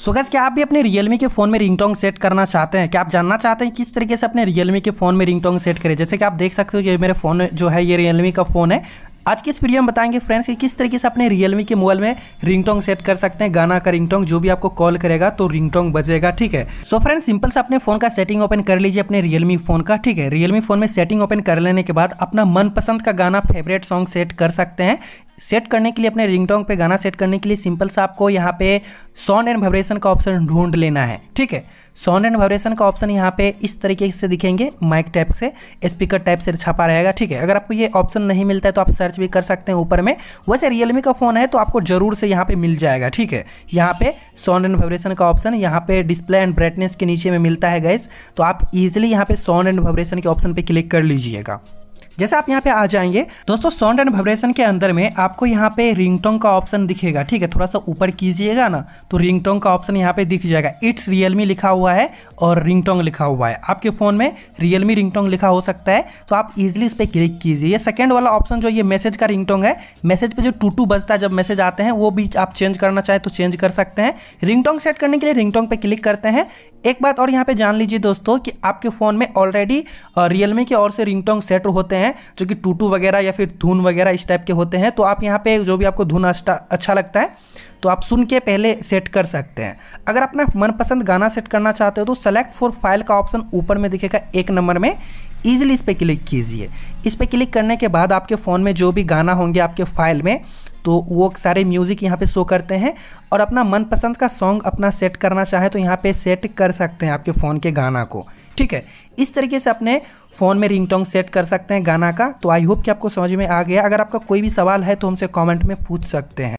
सो so gas क्या आप भी अपने रियलमी के फोन में रिंगटोंग सेट करना चाहते हैं क्या आप जानना चाहते हैं किस तरीके से अपने रियलमी के फोन में रिंगटोंग सेट करें जैसे कि आप देख सकते हो ये मेरे फोन जो है ये रियलमी का फोन है आज की इस वीडियो में बताएंगे फ्रेंड्स कि किस तरीके से अपने रियलमी के मोबाइल में रिंगटोंग सेट कर सकते हैं गाना का रिंगटोंग जो भी आपको कॉल करेगा तो रिंगटोंग बजेगा ठीक है सो so फ्रेंड्स सिंपल से अपने फोन का सेटिंग ओपन कर लीजिए अपने रियलमी फोन का ठीक है रियलमी फोन में सेटिंग ओपन कर लेने के बाद अपना मनपसंद का गाना फेवरेट सॉन्ग सेट कर सकते हैं सेट करने के लिए अपने रिंगटोंग पे गाना सेट करने के लिए सिंपल सा आपको यहाँ पे साउंड एंड वाइब्रेशन का ऑप्शन ढूंढ लेना है ठीक है साउंड एंड वाइब्रेशन का ऑप्शन यहाँ पे इस तरीके से दिखेंगे माइक टाइप से स्पीकर टाइप से छपा रहेगा ठीक है अगर आपको ये ऑप्शन नहीं मिलता है तो आप सर्च भी कर सकते हैं ऊपर में वैसे रियलमी का फ़ोन है तो आपको जरूर से यहाँ पे मिल जाएगा ठीक है यहाँ पे साउंड एंड वाइब्रेशन का ऑप्शन यहाँ पे डिस्प्ले एंड ब्राइटनेस के नीचे में मिलता है गैस तो आप ईजिली यहाँ पे साउंड एंड वाइब्रेशन के ऑप्शन पर क्लिक कर लीजिएगा जैसे आप यहाँ पे आ जाएंगे दोस्तों साउंड एंड वाइब्रेशन के अंदर में आपको यहाँ पे रिंगटोन का ऑप्शन दिखेगा ठीक है थोड़ा सा ऊपर कीजिएगा ना तो रिंगटोन का ऑप्शन यहाँ पे दिख जाएगा इट्स रियलमी लिखा हुआ है और रिंगटोन लिखा हुआ है आपके फोन में रियलमी रिंगटोन लिखा हो सकता है तो आप इजिली इस पर क्लिक कीजिए ये सेकेंड वाला ऑप्शन जो ये मैसेज का रिंगटोन है मैसेज पर जो टूटू बजता है जब मैसेज आते हैं वो भी आप चेंज करना चाहें तो चेंज कर सकते हैं रिंगटोन सेट करने के लिए रिंगटोन पे क्लिक करते हैं एक बात और यहाँ पे जान लीजिए दोस्तों कि आपके फ़ोन में ऑलरेडी रियलमी की ओर से रिंगटोन सेट होते हैं हैं जो कि टूटू वगैरह या फिर धुन वगैरह इस टाइप के होते हैं तो आप यहाँ पे जो भी आपको धुन अच्छा, अच्छा लगता है तो आप सुन के पहले सेट कर सकते हैं अगर अपना मनपसंद गाना सेट करना चाहते हो तो सेलेक्ट फॉर फाइल का ऑप्शन ऊपर में दिखेगा एक नंबर में ईजिली इस पर क्लिक कीजिए इस पर क्लिक करने के बाद आपके फ़ोन में जो भी गाना होंगे आपके फाइल में तो वो सारे म्यूज़िक यहाँ पे शो करते हैं और अपना मनपसंद का सॉन्ग अपना सेट करना चाहे तो यहाँ पे सेट कर सकते हैं आपके फ़ोन के गाना को ठीक है इस तरीके से अपने फ़ोन में रिंगटोन सेट कर सकते हैं गाना का तो आई होप कि आपको समझ में आ गया अगर आपका कोई भी सवाल है तो हमसे कमेंट में पूछ सकते हैं